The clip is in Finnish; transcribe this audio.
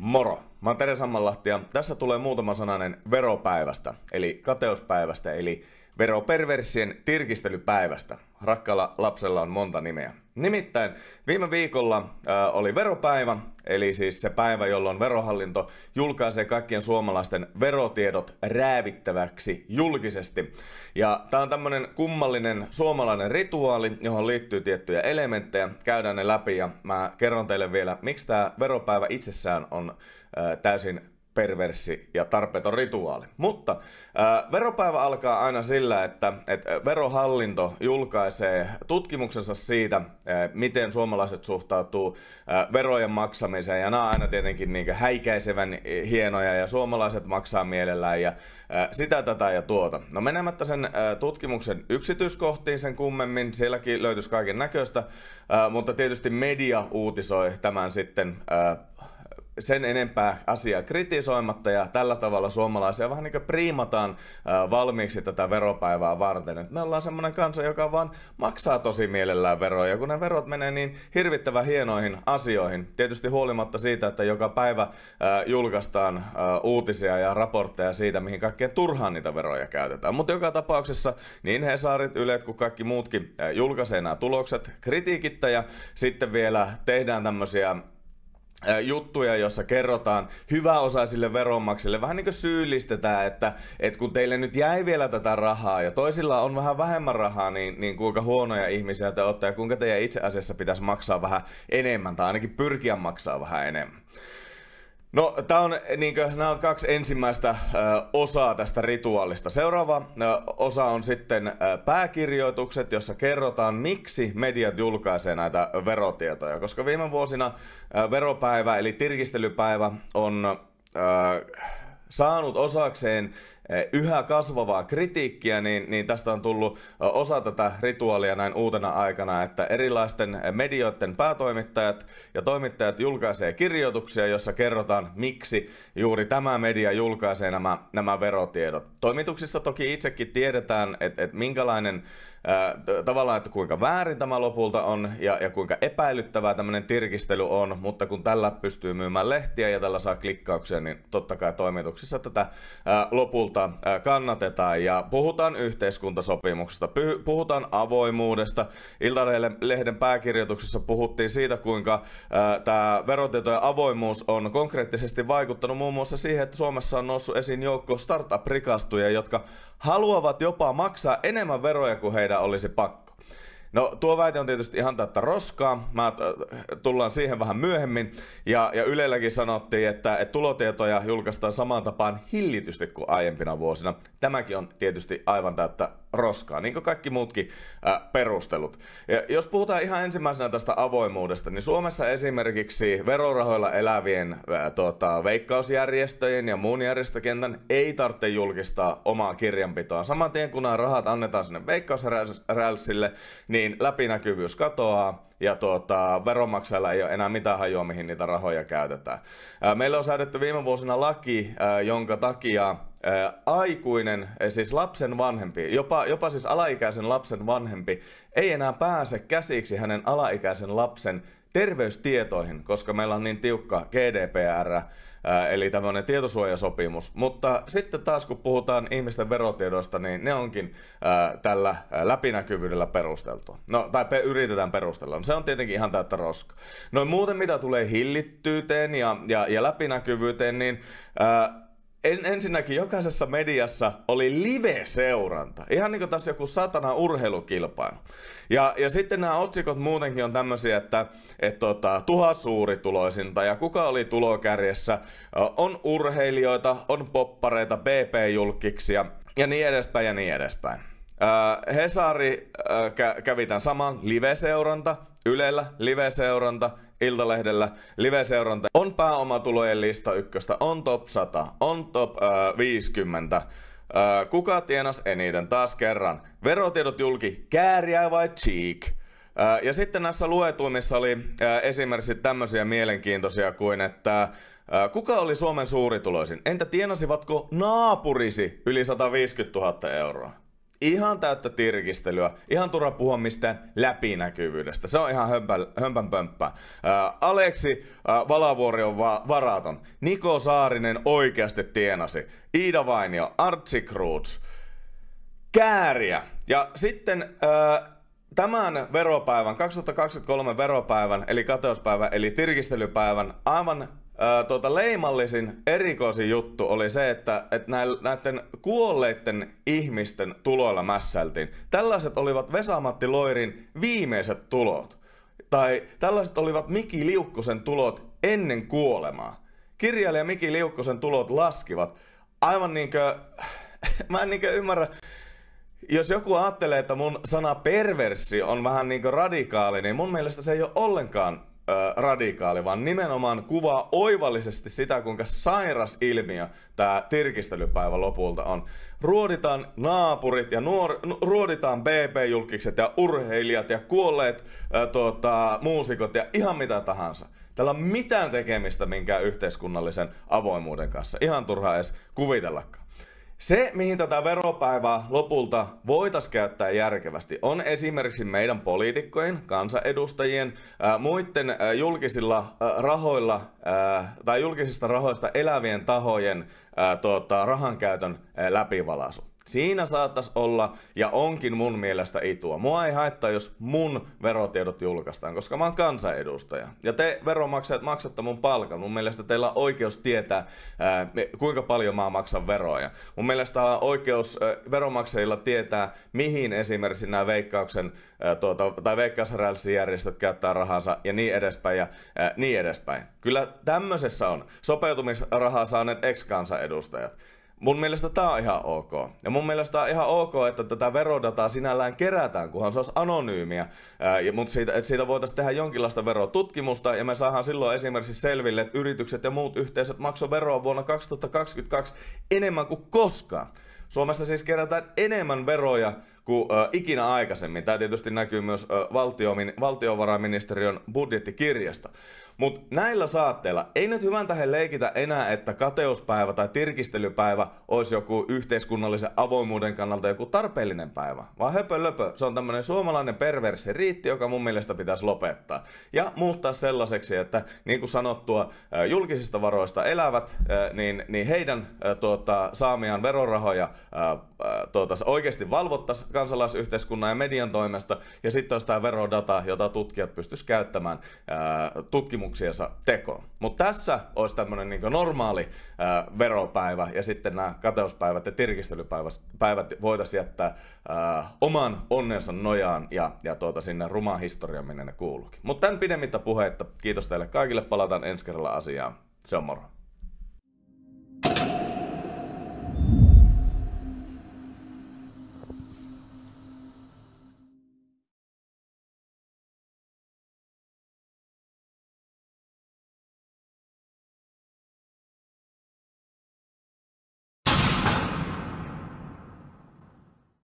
Moro! Mä oon Tere Sammanlahti ja tässä tulee muutama sananen veropäivästä, eli kateuspäivästä, eli Veroperversien tirkistelypäivästä. Rakkaalla lapsella on monta nimeä. Nimittäin viime viikolla äh, oli veropäivä, eli siis se päivä, jolloin verohallinto julkaisee kaikkien suomalaisten verotiedot räävittäväksi julkisesti. Ja tämä on tämmöinen kummallinen suomalainen rituaali, johon liittyy tiettyjä elementtejä. Käydään ne läpi ja mä kerron teille vielä, miksi tämä veropäivä itsessään on äh, täysin perverssi ja tarpeeton rituaali. Mutta äh, veropäivä alkaa aina sillä, että, et verohallinto julkaisee tutkimuksensa siitä, äh, miten suomalaiset suhtautuu äh, verojen maksamiseen. Ja nämä on aina tietenkin niin häikäisevän hienoja ja suomalaiset maksaa mielellään ja äh, sitä, tätä ja tuota. No menemättä sen äh, tutkimuksen yksityiskohtiin sen kummemmin, sielläkin löytyisi kaiken näköistä, äh, mutta tietysti media uutisoi tämän sitten äh, sen enempää asiaa kritisoimatta ja tällä tavalla suomalaisia vähän niin kuin priimataan valmiiksi tätä veropäivää varten. Et me ollaan semmoinen kansa, joka vaan maksaa tosi mielellään veroja, kun ne verot menee niin hirvittävän hienoihin asioihin. Tietysti huolimatta siitä, että joka päivä julkaistaan uutisia ja raportteja siitä, mihin kaikkeen turhaan niitä veroja käytetään. Mutta joka tapauksessa niin Hesarit, Ylet kuin kaikki muutkin julkaisee nämä tulokset kritiikittä ja sitten vielä tehdään tämmöisiä juttuja, jossa kerrotaan hyväosaisille veronmaksille, vähän niin kuin syyllistetään, että, että kun teille nyt jäi vielä tätä rahaa ja toisilla on vähän vähemmän rahaa, niin, niin kuinka huonoja ihmisiä te olette ja kuinka teidän itse asiassa pitäisi maksaa vähän enemmän tai ainakin pyrkiä maksaa vähän enemmän. No, tämä on, niin kuin, nämä on kaksi ensimmäistä ö, osaa tästä rituaalista. Seuraava ö, osa on sitten ö, pääkirjoitukset, jossa kerrotaan, miksi mediat julkaisee näitä verotietoja. Koska viime vuosina ö, veropäivä eli tirkistelypäivä on ö, saanut osakseen Eh, yhä kasvavaa kritiikkiä, niin, niin tästä on tullut osa tätä rituaalia näin uutena aikana, että erilaisten eh, medioiden päätoimittajat ja toimittajat julkaisee kirjoituksia, jossa kerrotaan, miksi juuri tämä media julkaisee nämä, nämä verotiedot. Toimituksissa toki itsekin tiedetään, että että minkälainen tavallaan, että kuinka väärin tämä lopulta on ja, ja kuinka epäilyttävää tämmöinen tirkistely on, mutta kun tällä pystyy myymään lehtiä ja tällä saa klikkauksia, niin totta kai toimituksissa tätä ää, lopulta tota, kannatetaan ja puhutaan yhteiskuntasopimuksesta, puhutaan avoimuudesta. lehden pääkirjoituksessa puhuttiin siitä, kuinka tämä verotietojen avoimuus on konkreettisesti vaikuttanut muun muassa siihen, että Suomessa on noussut esiin joukko startup-rikastuja, jotka haluavat jopa maksaa enemmän veroja kuin heidän olisi pakko. No tuo väite on tietysti ihan täyttä roskaa. Mä äh, tullaan siihen vähän myöhemmin. Ja, ja Ylelläkin sanottiin, että, että tulotietoja julkaistaan samaan tapaan hillitysti kuin aiempina vuosina. Tämäkin on tietysti aivan täyttä roskaa, niin kuin kaikki muutkin äh, perustelut. Ja jos puhutaan ihan ensimmäisenä tästä avoimuudesta, niin Suomessa esimerkiksi verorahoilla elävien äh, tota, veikkausjärjestöjen ja muun järjestökentän ei tarvitse julkistaa omaa kirjanpitoa. Saman tien kun nämä rahat annetaan sinne veikkausrälsille, niin niin läpinäkyvyys katoaa ja tuota, veronmaksajalla ei ole enää mitään hajua, mihin niitä rahoja käytetään. Meillä on säädetty viime vuosina laki, jonka takia aikuinen, siis lapsen vanhempi, jopa, jopa siis alaikäisen lapsen vanhempi, ei enää pääse käsiksi hänen alaikäisen lapsen terveystietoihin, koska meillä on niin tiukka GDPR, äh, eli tämmöinen tietosuojasopimus. Mutta sitten taas kun puhutaan ihmisten verotiedoista, niin ne onkin äh, tällä äh, läpinäkyvyydellä perusteltu. No, tai yritetään perustella. No, se on tietenkin ihan täyttä roskaa. Noin muuten mitä tulee hillittyyteen ja, ja, ja läpinäkyvyyteen, niin ää, en, ensinnäkin jokaisessa mediassa oli live-seuranta. Ihan niin kuin tässä joku satana urheilukilpailu. Ja, ja sitten nämä otsikot muutenkin on tämmöisiä, että et tota, tuhat suurituloisinta ja kuka oli tulokärjessä. On urheilijoita, on poppareita, bp julkiksi ja niin edespäin ja niin edespäin. Hesari kävi tämän saman live-seuranta Ylellä live-seuranta, Iltalehdellä live-seuranta, on pääomatulojen lista ykköstä, on top 100, on top äh, 50. Äh, kuka tienas eniten taas kerran? Verotiedot julki, kääriä vai cheek? Äh, ja sitten näissä luetuimissa oli äh, esimerkiksi tämmöisiä mielenkiintoisia kuin, että äh, Kuka oli Suomen suurituloisin? Entä tienasivatko naapurisi yli 150 000 euroa? ihan täyttä tirkistelyä, ihan turha puhua mistään läpinäkyvyydestä. Se on ihan hömpän, pömppää. Äh, Aleksi äh, Valavuori on va- varaton. Niko Saarinen oikeasti tienasi. Iida Vainio, Artsi Cruz, Kääriä. Ja sitten äh, tämän veropäivän, 2023 veropäivän, eli kateuspäivän, eli tirkistelypäivän, aivan tuota, leimallisin erikoisin juttu oli se, että, et näiden kuolleiden ihmisten tuloilla mässäiltiin. Tällaiset olivat Vesamatti Loirin viimeiset tulot. Tai tällaiset olivat Miki Liukkosen tulot ennen kuolemaa. Kirjailija Miki Liukkosen tulot laskivat. Aivan niinkö... Mä en niinkö ymmärrä jos joku ajattelee, että mun sana perversi on vähän niin radikaali, niin mun mielestä se ei ole ollenkaan radikaali, vaan nimenomaan kuvaa oivallisesti sitä, kuinka sairas ilmiö tämä tirkistelypäivä lopulta on. Ruoditaan naapurit ja nuor, ruoditaan bb julkiset ja urheilijat ja kuolleet ää, tota, muusikot ja ihan mitä tahansa. Tällä on mitään tekemistä minkään yhteiskunnallisen avoimuuden kanssa. Ihan turhaa edes kuvitellakaan. Se, mihin tätä veropäivää lopulta voitaisiin käyttää järkevästi, on esimerkiksi meidän poliitikkojen, kansanedustajien, ää, muiden julkisilla rahoilla ää, tai julkisista rahoista elävien tahojen ää, tota, rahankäytön ää, läpivalaisu. Siinä saattas olla, ja onkin mun mielestä itua. Mua ei haittaa, jos mun verotiedot julkaistaan, koska mä oon kansanedustaja. Ja te veronmaksajat maksatte mun palkan. Mun mielestä teillä on oikeus tietää, ää, kuinka paljon mä maksan veroja. Mun mielestä on oikeus ää, veronmaksajilla tietää, mihin esimerkiksi nämä veikkauksen ää, tuota, tai veikkausrälsijärjestöt käyttää rahansa ja niin edespäin ja ää, niin edespäin. Kyllä tämmöisessä on. Sopeutumisrahaa saaneet ex-kansanedustajat. Mun mielestä tämä on ihan ok. Ja mun mielestä on ihan ok, että tätä verodataa sinällään kerätään, kunhan se olisi anonyymiä. Mutta siitä, että siitä voitaisiin tehdä jonkinlaista verotutkimusta, ja me saadaan silloin esimerkiksi selville, että yritykset ja muut yhteisöt maksoivat veroa vuonna 2022 enemmän kuin koskaan. Suomessa siis kerätään enemmän veroja kuin äh, ikinä aikaisemmin. Tämä tietysti näkyy myös äh, valtiomin, valtiovarainministeriön budjettikirjasta. Mutta näillä saatteilla ei nyt hyvän tähän leikitä enää, että kateuspäivä tai tirkistelypäivä olisi joku yhteiskunnallisen avoimuuden kannalta joku tarpeellinen päivä. Vaan höpö löpö, se on tämmöinen suomalainen perversi riitti, joka mun mielestä pitäisi lopettaa. Ja muuttaa sellaiseksi, että niin kuin sanottua, julkisista varoista elävät, niin, niin heidän tuota, saamiaan verorahoja tuota, oikeasti valvottaisiin kansalaisyhteiskunnan ja median toimesta, ja sitten olisi tämä verodata, jota tutkijat pystyisivät käyttämään ää, tutkimuksiensa tekoon. Mutta tässä olisi tämmöinen niin normaali ää, veropäivä, ja sitten nämä kateuspäivät ja tirkistelypäivät voitaisiin jättää ää, oman onnensa nojaan, ja, ja tuota, sinne rumaan historiaan, minne ne kuuluukin. Mutta tämän pidemmittä puheitta, kiitos teille kaikille, palataan ensi kerralla asiaan. Se on moro.